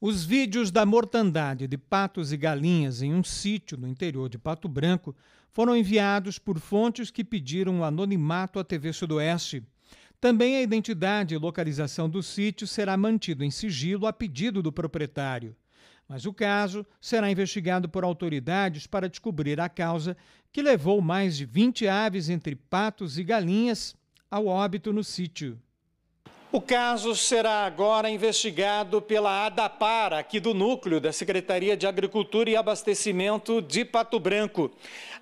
Os vídeos da mortandade de patos e galinhas em um sítio no interior de Pato Branco foram enviados por fontes que pediram o anonimato à TV Sudoeste. Também a identidade e localização do sítio será mantido em sigilo a pedido do proprietário. Mas o caso será investigado por autoridades para descobrir a causa que levou mais de 20 aves entre patos e galinhas ao óbito no sítio. O caso será agora investigado pela ADAPAR, aqui do núcleo da Secretaria de Agricultura e Abastecimento de Pato Branco.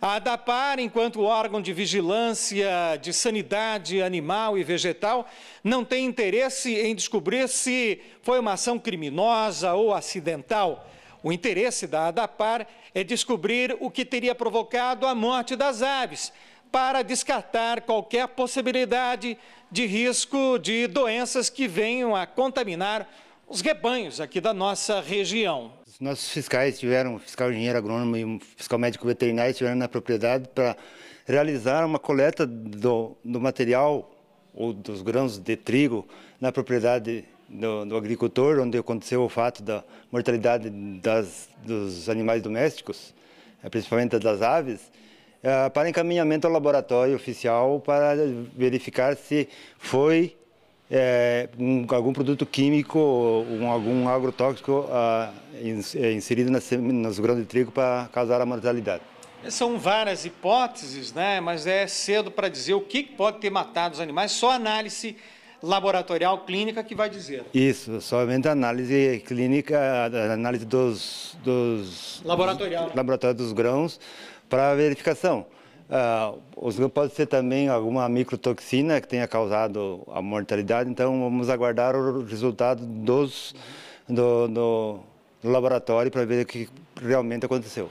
A ADAPAR, enquanto órgão de vigilância de sanidade animal e vegetal, não tem interesse em descobrir se foi uma ação criminosa ou acidental. O interesse da ADAPAR é descobrir o que teria provocado a morte das aves para descartar qualquer possibilidade de risco de doenças que venham a contaminar os rebanhos aqui da nossa região. Os nossos fiscais tiveram, um fiscal engenheiro agrônomo e um fiscal médico veterinário estiveram na propriedade para realizar uma coleta do, do, material ou dos grãos de trigo na propriedade do, do agricultor, onde aconteceu o fato da mortalidade das, dos animais domésticos, eh, principalmente das aves. Eh, para encaminhamento ao laboratório oficial para verificar se foi é, um, algum produto químico ou um, algum agrotóxico uh, inserido nas nas grãos de trigo para causar a mortalidade. São várias hipóteses, né? mas é cedo para dizer o que pode ter matado os animais, só análise laboratorial clínica que vai dizer. Isso, somente a análise clínica, a análise dos, dos laboratorial. laboratório dos grãos para verificação. Uh, os grãos pode ser também alguma microtoxina que tenha causado a mortalidade, então vamos aguardar o resultado dos, do, do laboratório para ver o que realmente aconteceu.